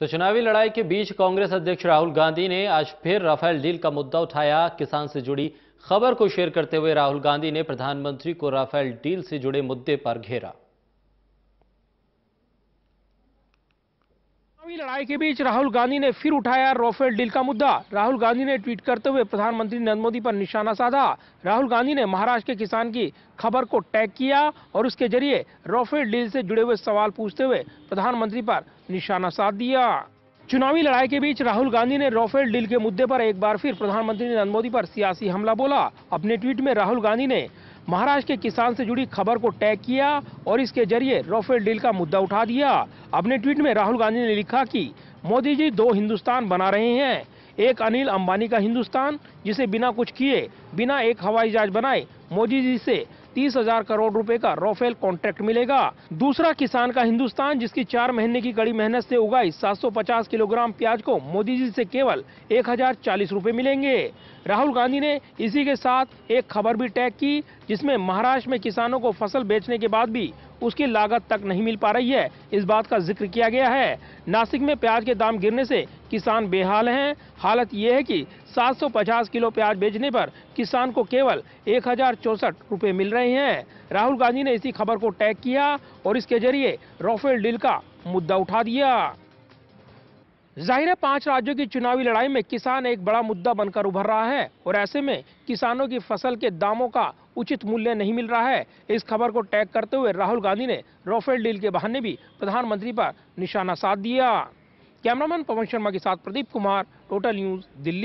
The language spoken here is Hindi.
तो चुनावी लड़ाई के बीच कांग्रेस अध्यक्ष राहुल गांधी ने आज फिर राफेल डील का मुद्दा उठाया किसान से जुड़ी खबर को शेयर करते हुए राहुल गांधी ने प्रधानमंत्री को राफेल डील से जुड़े मुद्दे पर घेरा चुनावी लड़ाई के बीच राहुल गांधी ने फिर उठाया राफेल डील का मुद्दा राहुल गांधी ने ट्वीट करते हुए प्रधानमंत्री नरेंद्र मोदी पर निशाना साधा राहुल गांधी ने महाराष्ट्र के किसान की खबर को टैग किया और उसके जरिए राफेल डील से जुड़े हुए सवाल पूछते हुए प्रधानमंत्री पर निशाना साध दिया चुनावी लड़ाई के बीच राहुल गांधी ने राफेल डील के मुद्दे पर एक बार फिर प्रधानमंत्री नरेंद्र मोदी पर सियासी हमला बोला अपने ट्वीट में राहुल गांधी ने महाराष्ट्र के किसान से जुड़ी खबर को टैग किया और इसके जरिए राफेल डील का मुद्दा उठा दिया अपने ट्वीट में राहुल गांधी ने लिखा कि मोदी जी दो हिंदुस्तान बना रहे हैं एक अनिल अंबानी का हिंदुस्तान जिसे बिना कुछ किए बिना एक हवाई जहाज बनाए मोदी जी से तीस हजार करोड़ रुपए का रोफेल कॉन्ट्रैक्ट मिलेगा दूसरा किसान का हिंदुस्तान जिसकी चार महीने की कड़ी मेहनत से उगाई 750 किलोग्राम प्याज को मोदी जी से केवल एक हजार चालीस रूपए मिलेंगे राहुल गांधी ने इसी के साथ एक खबर भी टैग की जिसमें महाराष्ट्र में किसानों को फसल बेचने के बाद भी उसकी लागत तक नहीं मिल पा रही है इस बात का जिक्र किया गया है नासिक में प्याज के दाम गिरने से किसान बेहाल हैं हालत ये है कि 750 किलो प्याज बेचने पर किसान को केवल एक रुपए मिल रहे हैं राहुल गांधी ने इसी खबर को टैग किया और इसके जरिए राफेल डील का मुद्दा उठा दिया जाहिर है पांच राज्यों की चुनावी लड़ाई में किसान एक बड़ा मुद्दा बनकर उभर रहा है और ऐसे में किसानों की फसल के दामों का उचित मूल्य नहीं मिल रहा है इस खबर को टैग करते हुए राहुल गांधी ने राफेल डील के बहाने भी प्रधानमंत्री पर निशाना साध दिया कैमरामैन पवन शर्मा के साथ प्रदीप कुमार टोटल न्यूज दिल्ली